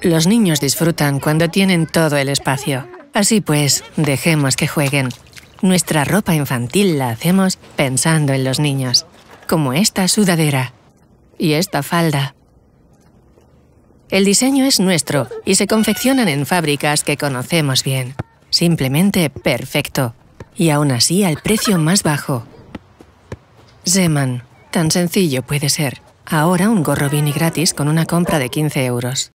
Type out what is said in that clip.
Los niños disfrutan cuando tienen todo el espacio. Así pues, dejemos que jueguen. Nuestra ropa infantil la hacemos pensando en los niños, como esta sudadera y esta falda. El diseño es nuestro y se confeccionan en fábricas que conocemos bien. Simplemente perfecto. Y aún así al precio más bajo. Zeman. Tan sencillo puede ser. Ahora un gorro Vini gratis con una compra de 15 euros.